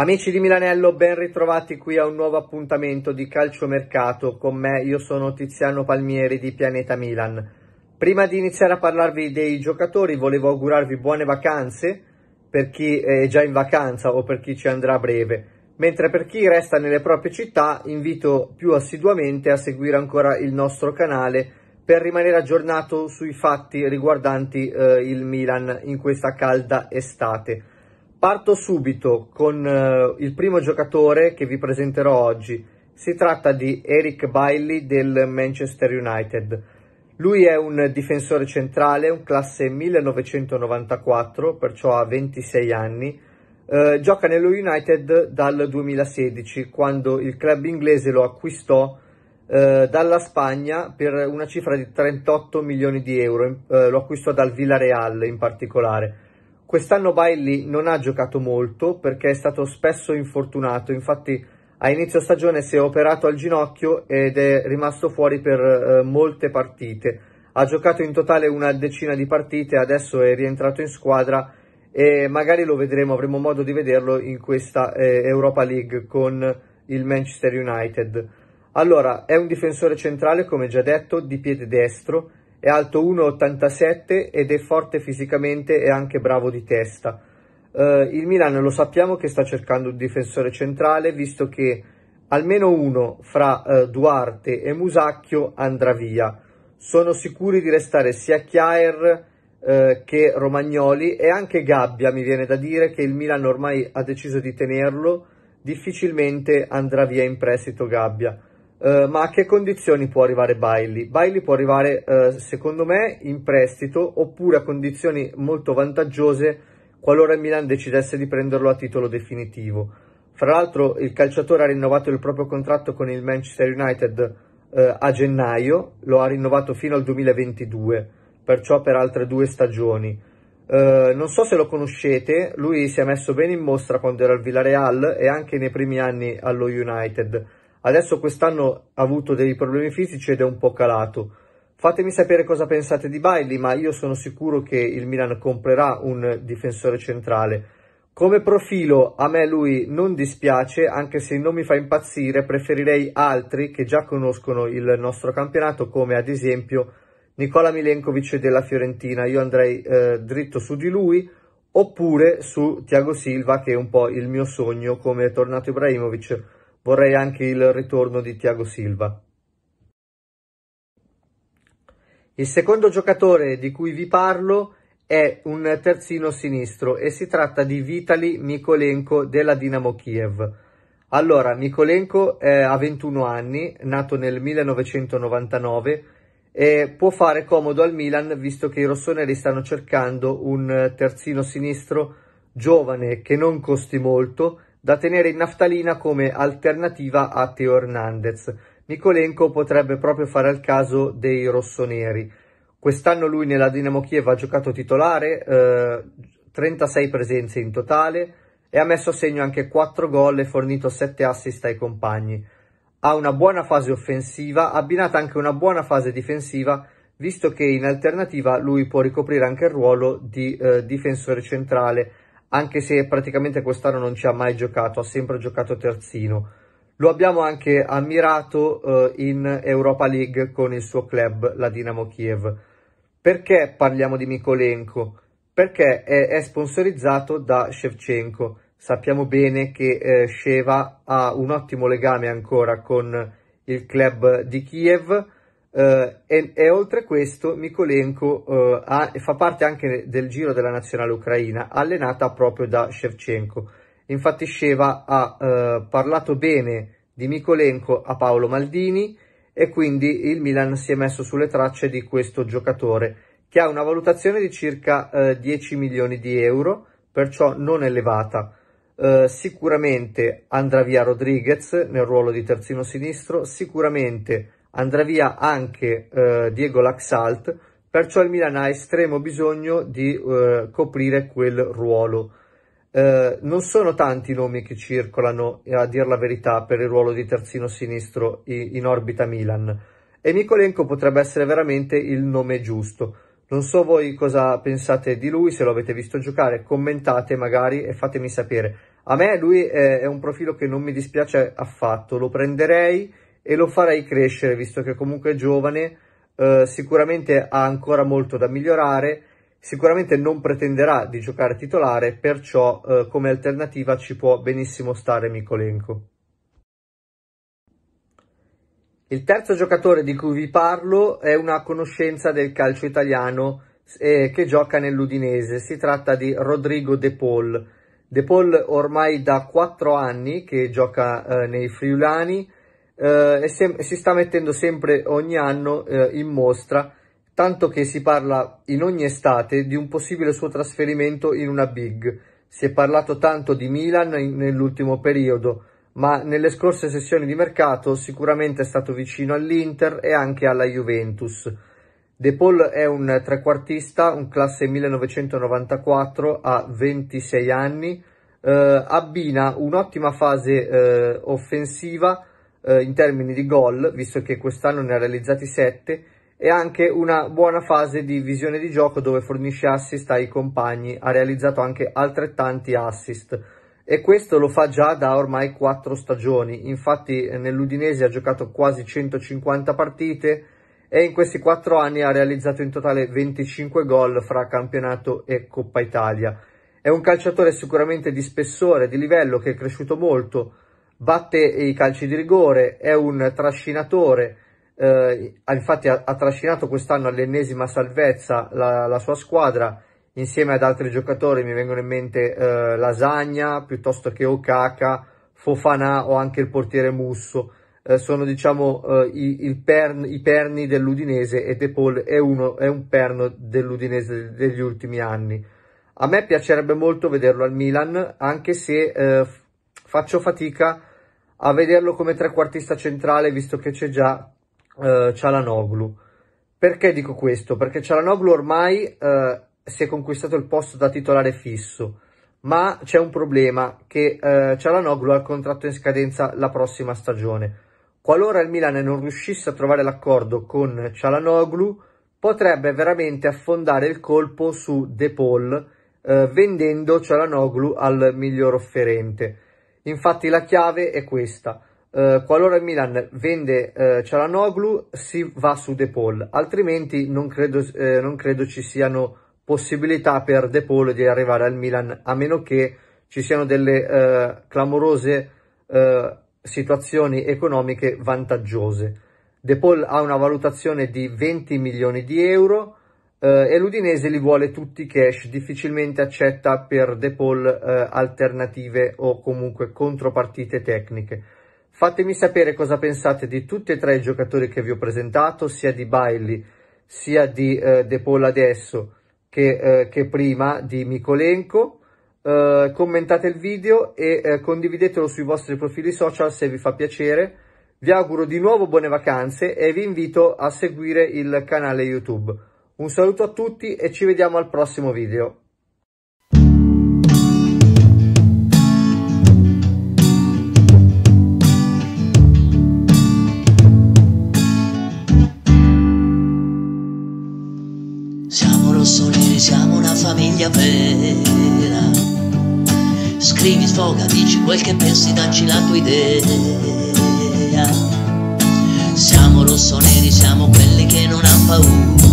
Amici di Milanello, ben ritrovati qui a un nuovo appuntamento di calciomercato. Con me io sono Tiziano Palmieri di Pianeta Milan. Prima di iniziare a parlarvi dei giocatori, volevo augurarvi buone vacanze per chi è già in vacanza o per chi ci andrà a breve. Mentre per chi resta nelle proprie città, invito più assiduamente a seguire ancora il nostro canale per rimanere aggiornato sui fatti riguardanti eh, il Milan in questa calda estate. Parto subito con eh, il primo giocatore che vi presenterò oggi. Si tratta di Eric Bailey del Manchester United. Lui è un difensore centrale, un classe 1994, perciò ha 26 anni. Eh, gioca nello United dal 2016, quando il club inglese lo acquistò eh, dalla Spagna per una cifra di 38 milioni di euro. Eh, lo acquistò dal Villarreal in particolare. Quest'anno Bailey non ha giocato molto perché è stato spesso infortunato, infatti a inizio stagione si è operato al ginocchio ed è rimasto fuori per eh, molte partite. Ha giocato in totale una decina di partite, adesso è rientrato in squadra e magari lo vedremo, avremo modo di vederlo in questa eh, Europa League con il Manchester United. Allora, è un difensore centrale, come già detto, di piede destro, è alto 1,87 ed è forte fisicamente e anche bravo di testa. Uh, il Milan lo sappiamo che sta cercando un difensore centrale, visto che almeno uno fra uh, Duarte e Musacchio andrà via. Sono sicuri di restare sia Chiaer uh, che Romagnoli e anche Gabbia, mi viene da dire che il Milan ormai ha deciso di tenerlo, difficilmente andrà via in prestito Gabbia. Eh, ma a che condizioni può arrivare Bailey? Bailey può arrivare, eh, secondo me, in prestito oppure a condizioni molto vantaggiose qualora il Milan decidesse di prenderlo a titolo definitivo. Fra l'altro il calciatore ha rinnovato il proprio contratto con il Manchester United eh, a gennaio, lo ha rinnovato fino al 2022, perciò per altre due stagioni. Uh, non so se lo conoscete, lui si è messo bene in mostra quando era al Villarreal e anche nei primi anni allo United. Adesso quest'anno ha avuto dei problemi fisici ed è un po' calato. Fatemi sapere cosa pensate di Bailey, ma io sono sicuro che il Milan comprerà un difensore centrale. Come profilo a me lui non dispiace, anche se non mi fa impazzire, preferirei altri che già conoscono il nostro campionato, come ad esempio Nicola Milenkovic della Fiorentina. Io andrei eh, dritto su di lui, oppure su Thiago Silva, che è un po' il mio sogno, come è tornato Ibrahimovic Vorrei anche il ritorno di Tiago Silva. Il secondo giocatore di cui vi parlo è un terzino sinistro e si tratta di Vitali Mikolenko della Dinamo Kiev. Allora, Mikolenko eh, ha 21 anni, nato nel 1999 e può fare comodo al Milan visto che i rossoneri stanno cercando un terzino sinistro giovane che non costi molto da tenere in naftalina come alternativa a Teo Hernandez. Nicolenko potrebbe proprio fare al caso dei rossoneri. Quest'anno lui nella Dinamo Kiev ha giocato titolare, eh, 36 presenze in totale e ha messo a segno anche 4 gol e fornito 7 assist ai compagni. Ha una buona fase offensiva, abbinata anche una buona fase difensiva, visto che in alternativa lui può ricoprire anche il ruolo di eh, difensore centrale anche se praticamente quest'anno non ci ha mai giocato, ha sempre giocato terzino. Lo abbiamo anche ammirato eh, in Europa League con il suo club, la Dinamo Kiev. Perché parliamo di Mikolenko? Perché è, è sponsorizzato da Shevchenko. Sappiamo bene che eh, Sheva ha un ottimo legame ancora con il club di Kiev, eh, e, e, oltre questo Mikolenko eh, ha, fa parte anche del giro della nazionale ucraina, allenata proprio da Shevchenko. Infatti Sheva ha eh, parlato bene di Mikolenko a Paolo Maldini e quindi il Milan si è messo sulle tracce di questo giocatore che ha una valutazione di circa eh, 10 milioni di euro, perciò non elevata. Eh, sicuramente andrà via Rodriguez nel ruolo di terzino sinistro, sicuramente andrà via anche eh, Diego Laxalt, perciò il Milan ha estremo bisogno di eh, coprire quel ruolo. Eh, non sono tanti i nomi che circolano, eh, a dir la verità, per il ruolo di terzino sinistro in orbita Milan e Mikolenko potrebbe essere veramente il nome giusto. Non so voi cosa pensate di lui, se lo avete visto giocare, commentate magari e fatemi sapere. A me lui eh, è un profilo che non mi dispiace affatto, lo prenderei e lo farei crescere visto che comunque è giovane, eh, sicuramente ha ancora molto da migliorare, sicuramente non pretenderà di giocare titolare, perciò eh, come alternativa ci può benissimo stare Mikolenko. Il terzo giocatore di cui vi parlo è una conoscenza del calcio italiano eh, che gioca nell'Udinese, si tratta di Rodrigo De Paul. De Paul ormai da 4 anni che gioca eh, nei Friulani, eh, si sta mettendo sempre ogni anno eh, in mostra, tanto che si parla in ogni estate di un possibile suo trasferimento in una big. Si è parlato tanto di Milan nell'ultimo periodo, ma nelle scorse sessioni di mercato sicuramente è stato vicino all'Inter e anche alla Juventus. De Paul è un trequartista, un classe 1994 a 26 anni, eh, abbina un'ottima fase eh, offensiva eh, in termini di gol, visto che quest'anno ne ha realizzati 7, e anche una buona fase di visione di gioco dove fornisce assist ai compagni, ha realizzato anche altrettanti assist e questo lo fa già da ormai 4 stagioni, infatti eh, nell'Udinese ha giocato quasi 150 partite e in questi 4 anni ha realizzato in totale 25 gol fra campionato e Coppa Italia. È un calciatore sicuramente di spessore, di livello, che è cresciuto molto, batte i calci di rigore, è un trascinatore, eh, infatti ha, ha, trascinato quest'anno all'ennesima salvezza la, la, sua squadra insieme ad altri giocatori, mi vengono in mente eh, Lasagna piuttosto che Okaka, Fofana o anche il portiere Musso, eh, sono diciamo eh, i, pern, i, perni dell'Udinese e De Paul è, uno, è un perno dell'Udinese degli ultimi anni. A me piacerebbe molto vederlo al Milan, anche se eh, faccio fatica a a vederlo come trequartista centrale visto che c'è già eh, Cialanoglu. Perché dico questo? Perché Cialanoglu ormai eh, si è conquistato il posto da titolare fisso, ma c'è un problema che eh, Cialanoglu ha il contratto in scadenza la prossima stagione. Qualora il Milan non riuscisse a trovare l'accordo con Cialanoglu, potrebbe veramente affondare il colpo su De Paul eh, vendendo Cialanoglu al miglior offerente. Infatti la chiave è questa. Eh, qualora il Milan vende eh, Cialanoglu si va su De Paul, altrimenti non credo, eh, non credo ci siano possibilità per De Paul di arrivare al Milan a meno che ci siano delle eh, clamorose eh, situazioni economiche vantaggiose. De Paul ha una valutazione di 20 milioni di euro, eh, e l'Udinese li vuole tutti cash, difficilmente accetta per De Paul eh, alternative o comunque contropartite tecniche. Fatemi sapere cosa pensate di tutti e tre i giocatori che vi ho presentato, sia di Bailey sia di eh, De adesso che, eh, che prima di Mikolenko. Eh, commentate il video e condividetelo sui vostri profili social se vi fa piacere. Vi auguro di nuovo buone vacanze e vi invito a seguire il canale YouTube. Un saluto a tutti e ci vediamo al prossimo video. Siamo rossoneri, siamo una famiglia vera. Scrivi, sfoga, dici quel che pensi, dacci la tua idea. Siamo rossoneri, siamo quelli che non hanno paura.